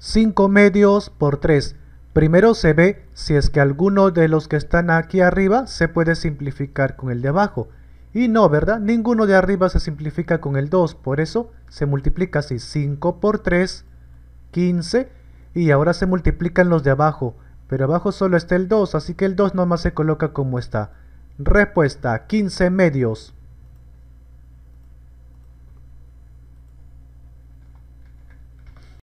5 medios por 3. Primero se ve si es que alguno de los que están aquí arriba se puede simplificar con el de abajo. Y no, ¿verdad? Ninguno de arriba se simplifica con el 2, por eso se multiplica así. 5 por 3, 15. Y ahora se multiplican los de abajo, pero abajo solo está el 2, así que el 2 nomás se coloca como está. Respuesta, 15 medios.